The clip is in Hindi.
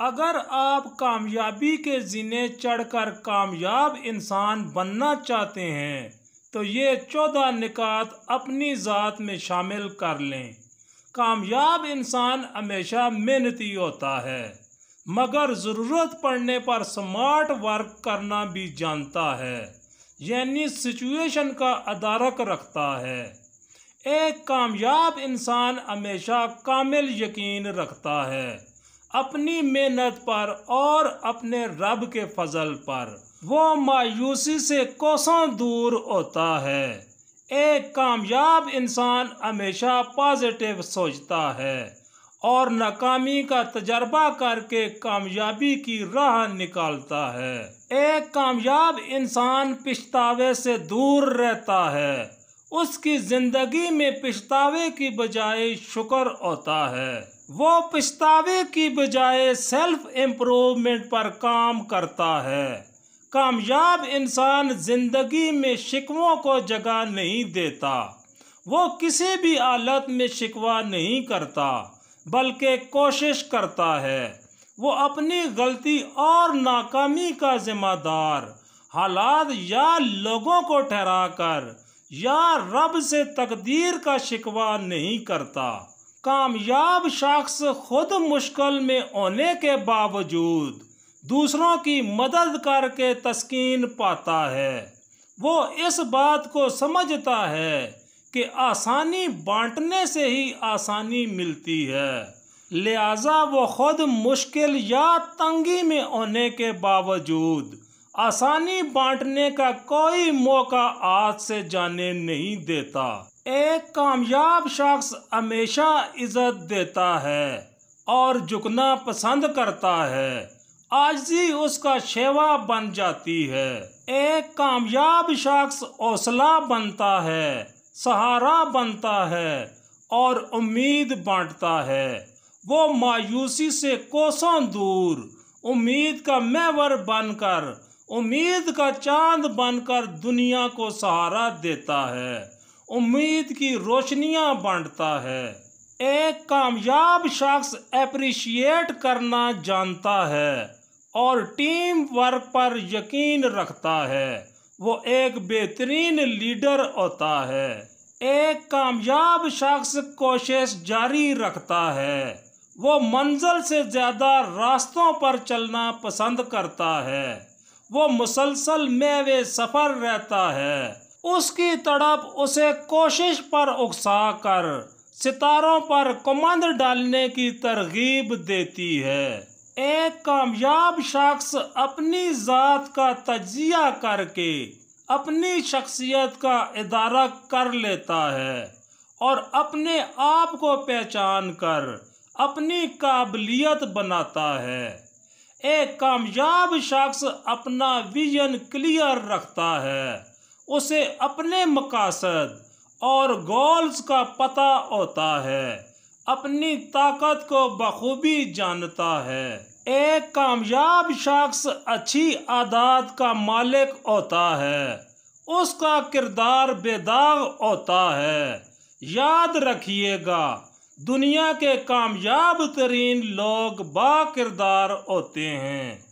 अगर आप कामयाबी के जीने चढ़कर कामयाब इंसान बनना चाहते हैं तो ये चौदह निकात अपनी ज़ात में शामिल कर लें कामयाब इंसान हमेशा मेहनती होता है मगर ज़रूरत पड़ने पर स्मार्ट वर्क करना भी जानता है यानी सिचुएशन का अदारक रखता है एक कामयाब इंसान हमेशा कामिल यकीन रखता है अपनी मेहनत पर और अपने रब के फजल पर वो मायूसी से कोसों दूर होता है एक कामयाब इंसान हमेशा पॉजिटिव सोचता है और नाकामी का तजर्बा करके कामयाबी की राह निकालता है एक कामयाब इंसान पछतावे से दूर रहता है उसकी जिंदगी में पछतावे की बजाय शुक्र होता है वो पछतावे की बजाय सेल्फ इम्प्रूवमेंट पर काम करता है कामयाब इंसान जिंदगी में शिकवों को जगह नहीं देता वो किसी भी हालत में शिकवा नहीं करता बल्कि कोशिश करता है वो अपनी गलती और नाकामी का जिम्मेदार हालात या लोगों को ठहराकर या रब से तकदीर का शिकवा नहीं करता कामयाब शख्स खुद मुश्किल में होने के बावजूद दूसरों की मदद करके तस्कीन पाता है वो इस बात को समझता है कि आसानी बांटने से ही आसानी मिलती है लिहाजा वो खुद मुश्किल या तंगी में होने के बावजूद आसानी बांटने का कोई मौका आज से जाने नहीं देता एक कामयाब शख्स हमेशा इज्जत देता है और झुकना पसंद करता है आजी उसका शेवा बन जाती है एक कामयाब शख्स हौसला बनता है सहारा बनता है और उम्मीद बांटता है वो मायूसी से कोसों दूर उम्मीद का मेवर बनकर उम्मीद का चांद बनकर दुनिया को सहारा देता है उम्मीद की रोशनियां बांटता है एक कामयाब शख्स अप्रिशिएट करना जानता है और टीम वर्क पर यकीन रखता है वो एक बेहतरीन लीडर होता है एक कामयाब शख्स कोशिश जारी रखता है वो मंजिल से ज़्यादा रास्तों पर चलना पसंद करता है वो मुसलसल में वे सफ़र रहता है उसकी तड़प उसे कोशिश पर उकसा कर सितारों पर कमंद डालने की तरगीब देती है एक कामयाब शख्स अपनी ज़ात का तजिया करके अपनी शख्सियत का इदारा कर लेता है और अपने आप को पहचान कर अपनी काबिलियत बनाता है एक कामयाब शख्स अपना विजन क्लियर रखता है उसे अपने मकासद और गोल्स का पता होता है अपनी ताकत को बखूबी जानता है एक कामयाब शख्स अच्छी आदत का मालिक होता है उसका किरदार बेदाग होता है याद रखिएगा दुनिया के कामयाब तरीन लोग किरदार होते हैं